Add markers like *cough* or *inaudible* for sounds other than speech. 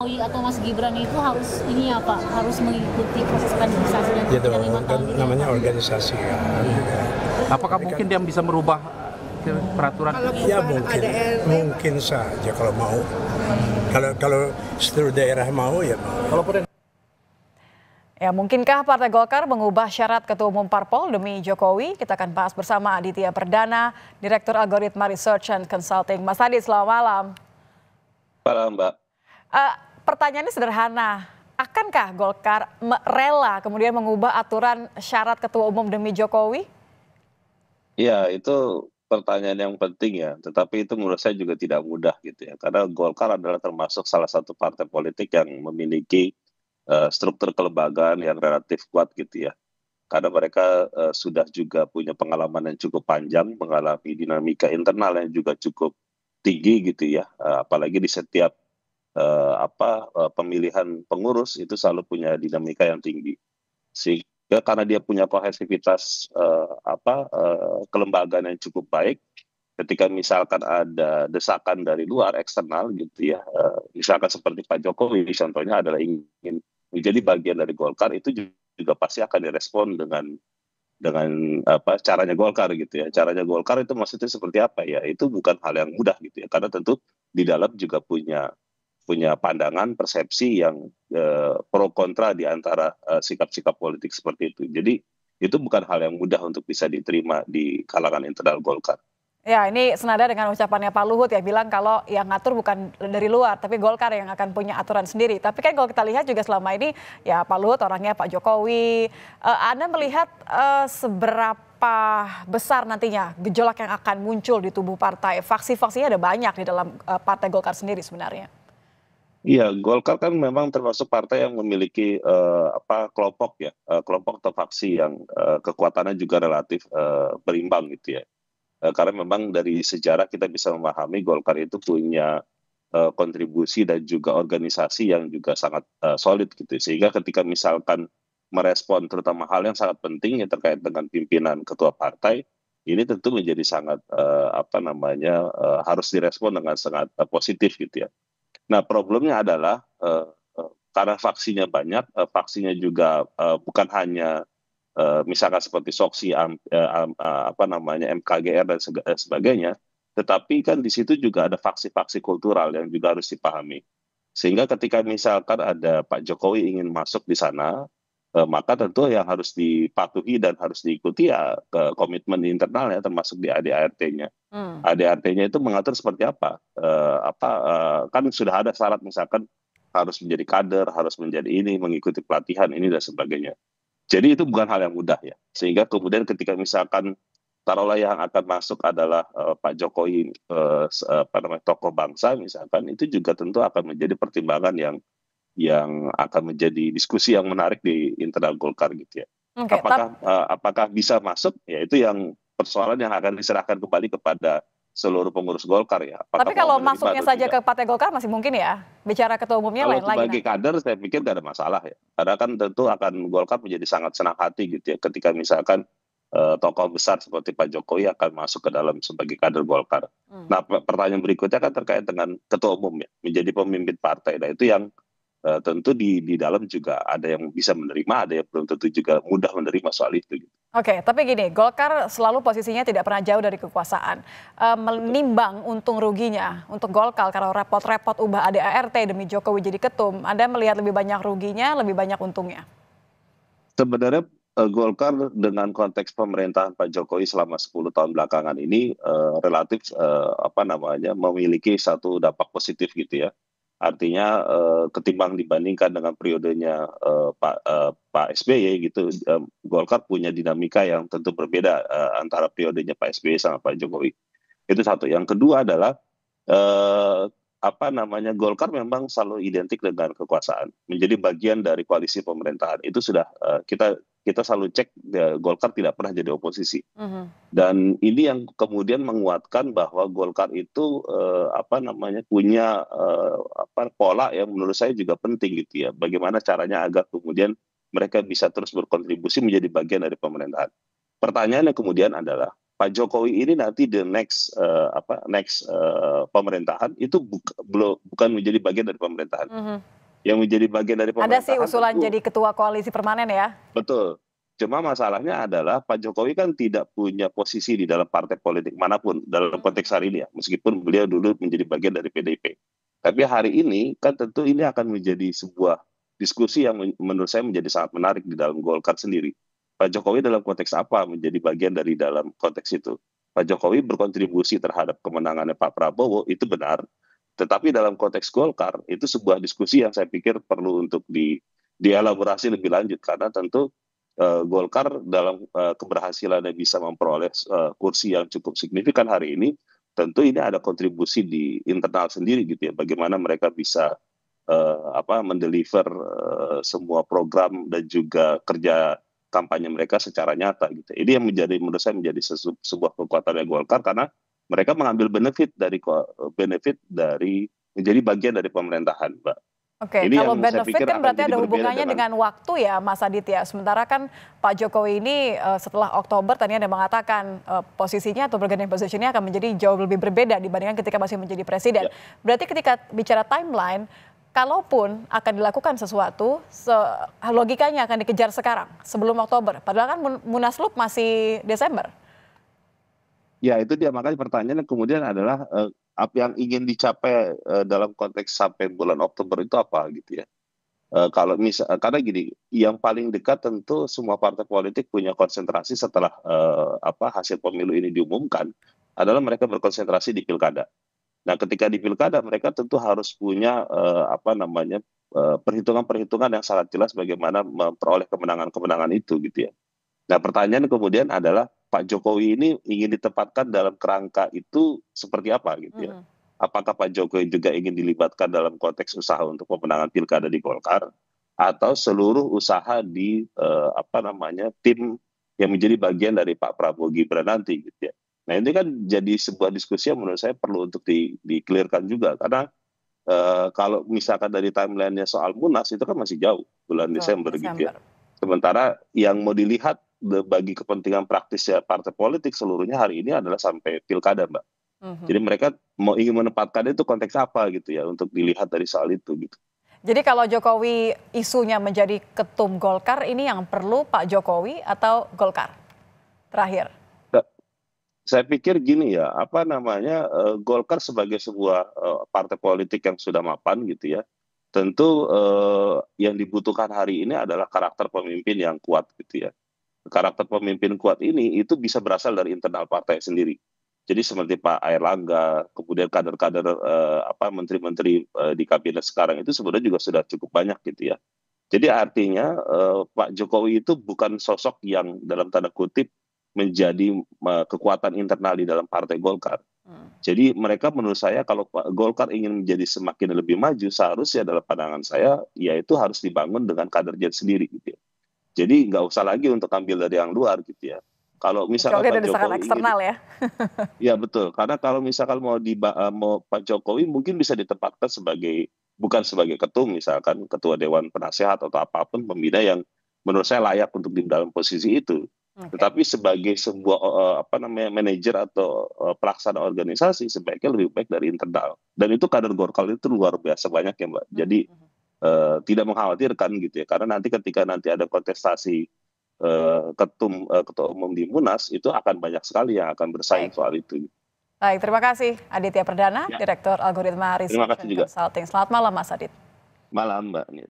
Jokowi atau Mas Gibran itu harus ini apa? Ya, harus mengikuti proses kaderisasi dan gitu, ini. namanya organisasi kan. Ya. Apakah Jadi mungkin kan, dia bisa merubah peraturan? Kalau ya mungkin, ADL. Kan? mungkin saja kalau mau. Kalau kalau seluruh daerah mau ya mau. Kalaupun Ya, mungkinkah Partai Golkar mengubah syarat Ketua Umum Parpol demi Jokowi? Kita akan bahas bersama Aditya Perdana, Direktur Algoritma Research and Consulting. Mas Adi, selamat malam. Malam, Mbak. Uh, pertanyaannya sederhana. Akankah Golkar rela kemudian mengubah aturan syarat ketua umum demi Jokowi? Ya, itu pertanyaan yang penting ya. Tetapi itu menurut saya juga tidak mudah gitu ya. Karena Golkar adalah termasuk salah satu partai politik yang memiliki uh, struktur kelembagaan yang relatif kuat gitu ya. Karena mereka uh, sudah juga punya pengalaman yang cukup panjang, mengalami dinamika internal yang juga cukup tinggi gitu ya. Uh, apalagi di setiap uh, apa uh, pemilihan pengurus itu selalu punya dinamika yang tinggi sehingga karena dia punya kohesivitas uh, apa uh, kelembagaan yang cukup baik ketika misalkan ada desakan dari luar eksternal gitu ya uh, misalkan seperti Pak Jokowi contohnya adalah ingin menjadi bagian dari Golkar itu juga pasti akan direspon dengan dengan apa caranya Golkar gitu ya. Caranya Golkar itu maksudnya seperti apa ya? Itu bukan hal yang mudah gitu ya. Karena tentu di dalam juga punya punya pandangan persepsi yang eh, pro kontra di antara eh, sikap-sikap politik seperti itu. Jadi itu bukan hal yang mudah untuk bisa diterima di kalangan internal Golkar. Ya, ini senada dengan ucapannya Pak Luhut ya bilang kalau yang ngatur bukan dari luar, tapi Golkar yang akan punya aturan sendiri. Tapi kan kalau kita lihat juga selama ini ya Pak Luhut orangnya Pak Jokowi. Eh, Anda melihat eh, seberapa besar nantinya gejolak yang akan muncul di tubuh partai? Faksi-faksinya ada banyak di dalam eh, partai Golkar sendiri sebenarnya. Iya, Golkar kan memang termasuk partai yang memiliki uh, apa kelompok ya, uh, kelompok atau faksi yang uh, kekuatannya juga relatif uh, berimbang gitu ya. Uh, karena memang dari sejarah kita bisa memahami Golkar itu punya uh, kontribusi dan juga organisasi yang juga sangat uh, solid gitu. Sehingga ketika misalkan merespon terutama hal yang sangat penting yang terkait dengan pimpinan ketua partai, ini tentu menjadi sangat uh, apa namanya uh, harus direspon dengan sangat uh, positif gitu ya Nah problemnya adalah uh, karena vaksinnya banyak, uh, eh, vaksinnya juga uh, bukan hanya uh, misalkan seperti soksi, um, uh, um, uh, apa namanya MKGR dan sebagainya, tetapi kan di situ juga ada faksi-faksi kultural yang juga harus dipahami. Sehingga ketika misalkan ada Pak Jokowi ingin masuk di sana, Eh, maka tentu yang harus dipatuhi dan harus diikuti ya ke eh, komitmen internalnya termasuk di ADART-nya. Hmm. ADART-nya itu mengatur seperti apa? Eh, apa eh, kan sudah ada syarat misalkan harus menjadi kader, harus menjadi ini, mengikuti pelatihan ini dan sebagainya. Jadi itu bukan hal yang mudah ya. Sehingga kemudian ketika misalkan taruhlah yang akan masuk adalah uh, Pak Jokowi uh, apa tokoh bangsa misalkan itu juga tentu akan menjadi pertimbangan yang yang akan menjadi diskusi yang menarik di internal Golkar gitu ya. Okay, apakah uh, apakah bisa masuk? Ya itu yang persoalan yang akan diserahkan kembali kepada seluruh pengurus Golkar ya. Apakah Tapi kalau masuknya saja ke Partai Golkar masih mungkin ya? Bicara ketua umumnya kalau lain lagi. Sebagai kader saya pikir tidak ada masalah ya. Karena kan tentu akan Golkar menjadi sangat senang hati gitu ya ketika misalkan uh, tokoh besar seperti Pak Jokowi akan masuk ke dalam sebagai kader Golkar. Hmm. Nah pertanyaan berikutnya kan terkait dengan ketua umum ya, menjadi pemimpin partai. Nah itu yang Eh, tentu di di dalam juga ada yang bisa menerima, ada yang belum tentu juga mudah menerima soal itu. Gitu. Oke, tapi gini, Golkar selalu posisinya tidak pernah jauh dari kekuasaan, E, menimbang untung ruginya untuk Golkar kalau repot-repot ubah ADART demi Jokowi jadi ketum. Anda melihat lebih banyak ruginya, lebih banyak untungnya? Sebenarnya eh, Golkar dengan konteks pemerintahan Pak Jokowi selama 10 tahun belakangan ini relatif apa namanya memiliki satu dampak positif gitu ya artinya eh, ketimbang dibandingkan dengan periodenya eh, Pak eh, Pak SBY gitu eh, Golkar punya dinamika yang tentu berbeda eh, antara periodenya Pak SBY sama Pak Jokowi itu satu yang kedua adalah eh, apa namanya Golkar memang selalu identik dengan kekuasaan menjadi bagian dari koalisi pemerintahan itu sudah eh, kita kita selalu cek ya, Golkar tidak pernah jadi oposisi. Uh mhm. -huh. Dan ini yang kemudian menguatkan bahwa Golkar itu eh, apa namanya punya eh, apa pola yang menurut saya juga penting gitu ya. Bagaimana caranya agar kemudian mereka bisa terus berkontribusi menjadi bagian dari pemerintahan. Pertanyaannya kemudian adalah Pak Jokowi ini nanti the next uh, apa next uh, pemerintahan itu buka, bukan menjadi bagian dari pemerintahan. Uh mhm. -huh yang menjadi bagian dari pemerintahan. Ada sih usulan tentu. jadi ketua koalisi permanen ya. Betul. Cuma masalahnya adalah Pak Jokowi kan tidak punya posisi di dalam partai politik manapun dalam konteks hari ini ya, meskipun beliau dulu menjadi bagian dari PDIP. Tapi hari ini kan tentu ini akan menjadi sebuah diskusi yang menurut saya menjadi sangat menarik di dalam Golkar sendiri. Pak Jokowi dalam konteks apa menjadi bagian dari dalam konteks itu? Pak Jokowi berkontribusi terhadap kemenangannya Pak Prabowo itu benar, tetapi dalam konteks Golkar itu sebuah diskusi yang saya pikir perlu untuk di dielaborasi lebih lanjut karena tentu uh, Golkar dalam uh, keberhasilannya bisa memperoleh uh, kursi yang cukup signifikan hari ini, tentu ini ada kontribusi di internal sendiri gitu ya. Bagaimana mereka bisa uh, apa mendeliver uh, semua program dan juga kerja kampanye mereka secara nyata gitu. Ini yang menjadi menurut saya menjadi sebuah kekuatan dari Golkar karena mereka mengambil benefit dari benefit dari menjadi bagian dari pemerintahan, Mbak. Oke, okay, ini kalau benefit kan berarti ada hubungannya dengan... dengan waktu ya, Mas Aditya. Sementara kan Pak Jokowi ini uh, setelah Oktober tadi ada mengatakan uh, posisinya atau bergantian posisinya akan menjadi jauh lebih berbeda dibandingkan ketika masih menjadi presiden. Ya. Berarti ketika bicara timeline, kalaupun akan dilakukan sesuatu, se logikanya akan dikejar sekarang, sebelum Oktober. Padahal kan Munaslup masih Desember. Ya itu dia makanya pertanyaan kemudian adalah uh, eh, apa yang ingin dicapai uh, dalam konteks sampai bulan Oktober itu apa gitu ya. Uh, kalau misal karena gini, yang paling dekat tentu semua partai politik punya konsentrasi setelah uh, apa hasil pemilu ini diumumkan adalah mereka berkonsentrasi di pilkada. Nah, ketika di pilkada mereka tentu harus punya uh, apa namanya perhitungan-perhitungan yang sangat jelas bagaimana memperoleh kemenangan-kemenangan itu gitu ya. Nah, pertanyaan kemudian adalah Pak Jokowi ini ingin ditempatkan dalam kerangka itu seperti apa gitu ya. Mm. Apakah Pak Jokowi juga ingin dilibatkan dalam konteks usaha untuk pemenangan pilkada di Golkar atau seluruh usaha di eh, apa namanya tim yang menjadi bagian dari Pak Prabowo Gibran nanti gitu ya. Nah ini kan jadi sebuah diskusi yang menurut saya perlu untuk di, juga karena eh, kalau misalkan dari timelinenya soal munas itu kan masih jauh bulan oh, Desember gitu ya. Sementara yang mau dilihat bagi kepentingan praktis ya partai politik seluruhnya hari ini adalah sampai pilkada, Mbak. Mhm. Jadi mereka mau ingin menempatkan itu konteks apa gitu ya untuk dilihat dari soal itu gitu. Jadi kalau Jokowi isunya menjadi ketum Golkar ini yang perlu Pak Jokowi atau Golkar? Terakhir. Saya pikir gini ya, apa namanya eh, Golkar sebagai sebuah eh, partai politik yang sudah mapan gitu ya. Tentu eh, yang dibutuhkan hari ini adalah karakter pemimpin yang kuat gitu ya karakter pemimpin kuat ini itu bisa berasal dari internal partai sendiri. Jadi seperti Pak Air Langga, kemudian kader-kader eh, apa menteri-menteri eh, di kabinet sekarang itu sebenarnya juga sudah cukup banyak gitu ya. Jadi artinya eh, Pak Jokowi itu bukan sosok yang dalam tanda kutip menjadi eh, kekuatan internal di dalam partai Golkar. Hmm. Jadi mereka menurut saya kalau Pak Golkar ingin menjadi semakin lebih maju seharusnya dalam pandangan saya yaitu harus dibangun dengan kadernya sendiri gitu. Ya. Jadi nggak usah lagi untuk ambil dari yang luar gitu ya. Kalau misalkan Pak Jokowi eksternal gitu. ya. *laughs* ya betul. Karena kalau misalkan mau di eh, mau Pak Jokowi mungkin bisa ditempatkan sebagai bukan sebagai ketum misalkan ketua dewan penasehat atau apapun pembina yang menurut saya layak untuk di dalam posisi itu. Okay. Tetapi sebagai sebuah eh, apa namanya manajer atau eh, pelaksana organisasi sebaiknya lebih baik dari internal. Dan itu kader Golkar itu luar biasa banyak ya Mbak. Jadi mm uh, tidak mengkhawatirkan gitu ya karena nanti ketika nanti ada kontestasi uh, ketum uh, ketua umum di Munas itu akan banyak sekali yang akan bersaing soal itu. Baik, terima kasih Aditya Perdana, ya. Direktur Algoritma Research terima juga. Consulting. Selamat malam Mas Adit. Malam Mbak.